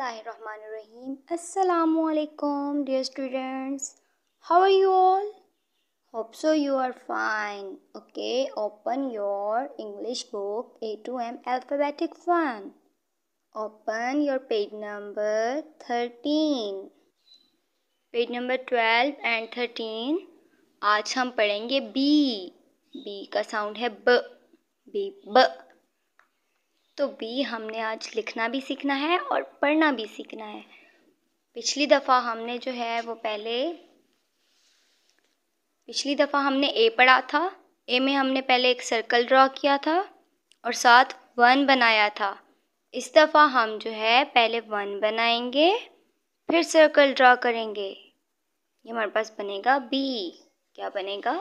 बिसमीम असलकुम dear students how are you all hope so you are fine okay open your English book A to M alphabetic fun open your page number thirteen page number twelve and thirteen आज हम पढ़ेंगे B B का sound है ब B ब तो B हमने आज लिखना भी सीखना है और पढ़ना भी सीखना है पिछली दफ़ा हमने जो है वो पहले पिछली दफ़ा हमने ए पढ़ा था ए में हमने पहले एक सर्कल ड्रॉ किया था और साथ वन बनाया था इस दफ़ा हम जो है पहले वन बनाएंगे फिर सर्कल ड्रॉ करेंगे ये हमारे पास बनेगा बी क्या बनेगा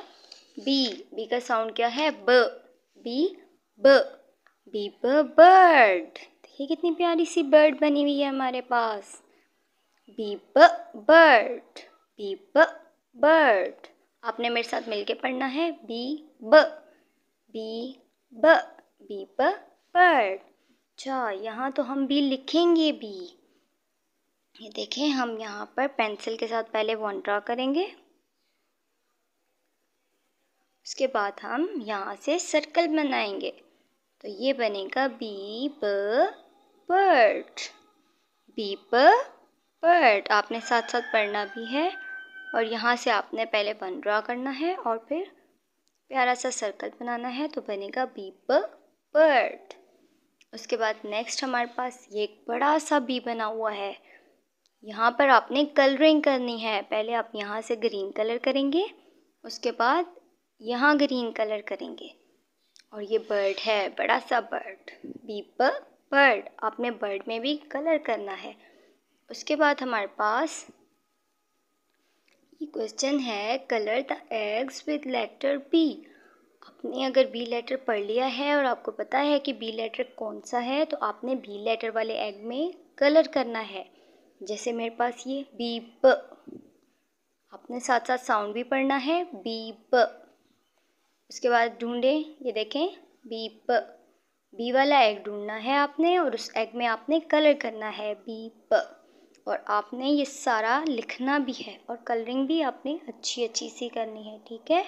बी बी का साउंड क्या है ब बी ब बीप बर्ड देखिए कितनी प्यारी सी बर्ड बनी हुई है हमारे पास बीप बर्ड बीप बर्ड आपने मेरे साथ मिलके पढ़ना है बी ब बी ब ब बर्ड अच्छा यहाँ तो हम बी लिखेंगे बी ये देखें हम यहाँ पर पेंसिल के साथ पहले वन ड्रा करेंगे उसके बाद हम यहाँ से सर्कल बनाएंगे तो ये बनेगा बी ब बर्ड बी ब बर्ड आपने साथ साथ पढ़ना भी है और यहाँ से आपने पहले वन ड्रा करना है और फिर प्यारा सा सर्कल बनाना है तो बनेगा बी ब बर्ड उसके बाद नेक्स्ट हमारे पास ये एक बड़ा सा बी बना हुआ है यहाँ पर आपने कलरिंग करनी है पहले आप यहाँ से ग्रीन कलर करेंगे उसके बाद यहाँ ग्रीन कलर करेंगे और ये बर्ड है बड़ा सा बर्ड बीप बर्ड आपने बर्ड में भी कलर करना है उसके बाद हमारे पास ये क्वेश्चन है colour the eggs with letter B आपने अगर बी लेटर पढ़ लिया है और आपको पता है कि बी लेटर कौन सा है तो आपने बी लेटर वाले एग में कलर करना है जैसे मेरे पास ये बी आपने साथ साथ साउंड भी पढ़ना है बी प उसके बाद ढूंढें ये देखें बी प बी वाला एग ढूंढना है आपने और उस एग में आपने कलर करना है बी प और आपने ये सारा लिखना भी है और कलरिंग भी आपने अच्छी अच्छी सी करनी है ठीक है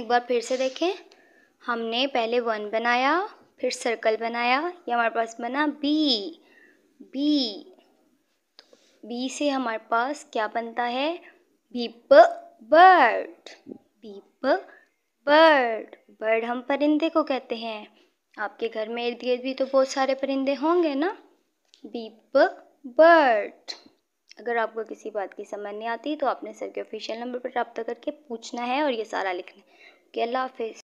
एक बार फिर से देखें हमने पहले वन बनाया फिर सर्कल बनाया ये हमारे पास बना बी बी तो बी से हमारे पास क्या बनता है beep bird beep bird bird हम परिंदे को कहते हैं आपके घर में इर्द गिर्द भी तो बहुत सारे परिंदे होंगे ना बीप बर्ड अगर आपको किसी बात की समझ नहीं आती तो आपने सर के ऑफिशियल नंबर पर रब्ता करके पूछना है और ये सारा लिखना है ओके अल्लाह हाफिज़